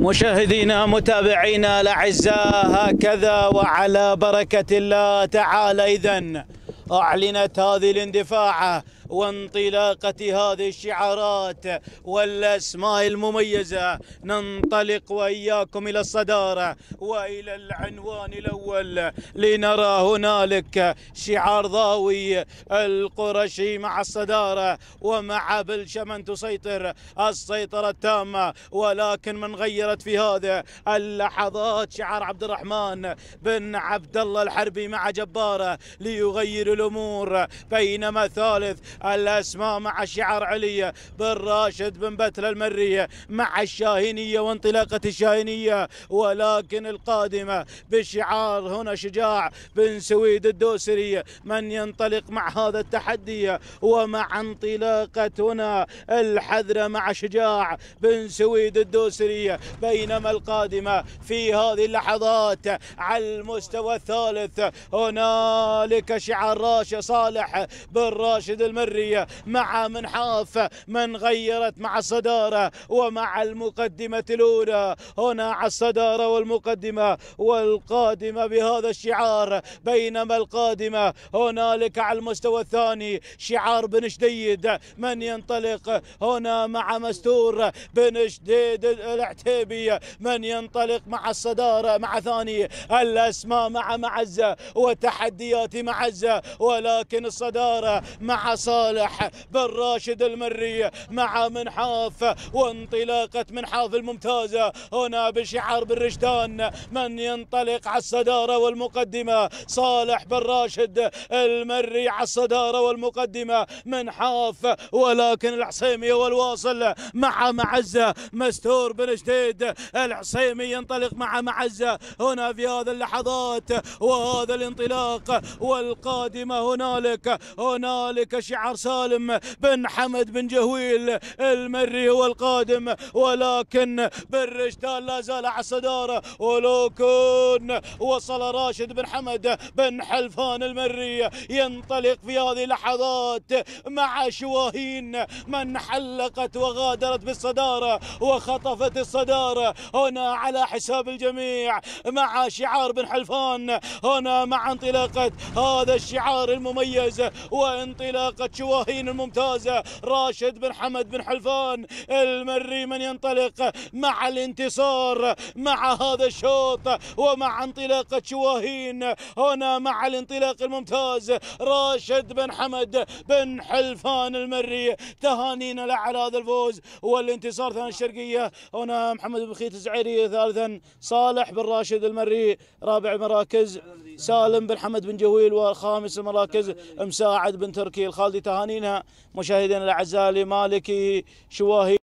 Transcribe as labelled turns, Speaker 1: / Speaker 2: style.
Speaker 1: مشاهدينا متابعينا الاعزاء هكذا وعلى بركه الله تعالى اذا اعلنت هذه الاندفاعه وانطلاقة هذه الشعارات والأسماء المميزة ننطلق وإياكم إلى الصدارة وإلى العنوان الأول لنرى هنالك شعار ضاوي القرشي مع الصدارة ومع بلشمن تسيطر السيطرة التامة ولكن من غيرت في هذا اللحظات شعار عبد الرحمن بن عبد الله الحربي مع جبارة ليغير الأمور بينما ثالث الأسماء مع الشعار عليا بن راشد بن بتل المرية مع الشاهينية وانطلاقة الشاهينية ولكن القادمة بشعار هنا شجاع بن سويد الدوسري من ينطلق مع هذا التحدي ومع انطلاقة هنا الحذرة مع شجاع بن سويد الدوسري بينما القادمة في هذه اللحظات على المستوى الثالث هنالك شعار راشد صالح بن راشد المرية الحرية مع منحاف من غيرت مع الصدارة ومع المقدمة الأولى هنا على الصدارة والمقدمة والقادمة بهذا الشعار بينما القادمة هنالك على المستوى الثاني شعار بن شديد من ينطلق هنا مع مستور بن شديد العتيبي من ينطلق مع الصدارة مع ثاني الأسماء مع معزة وتحديات معزة ولكن الصدارة مع صار صالح بن راشد المري مع منحاف وانطلاقة منحاف الممتازة هنا بشعار بالرشدان من ينطلق على الصدارة والمقدمة صالح بن راشد المري على الصدارة والمقدمة منحاف ولكن العصيمي والواصل مع معزة مستور بن جديد العصيمي ينطلق مع معزة هنا في هذه اللحظات وهذا الانطلاق والقادمة هنالك هنالك شعار شعر سالم بن حمد بن جهويل المري هو القادم ولكن بالرجتال لا زال على الصدارة ولو كون وصل راشد بن حمد بن حلفان المري ينطلق في هذه اللحظات مع شواهين من حلقت وغادرت بالصدارة وخطفت الصدارة هنا على حساب الجميع مع شعار بن حلفان هنا مع انطلاقة هذا الشعار المميز وانطلاقة الجواهين الممتازة راشد بن حمد بن حلفان المري من ينطلق مع الانتصار مع هذا الشوط ومع انطلاقة شواهين هنا مع الانطلاق الممتاز راشد بن حمد بن حلفان المري تهانينا له على هذا الفوز والانتصار ثاني الشرقية هنا محمد بن خيت الزعيري ثالثا صالح بن راشد المري رابع المراكز سالم بن حمد بن جويل وخامس المراكز مساعد بن تركي الخالدي تهانينا مشاهدينا الاعزاء لمالكي شواهي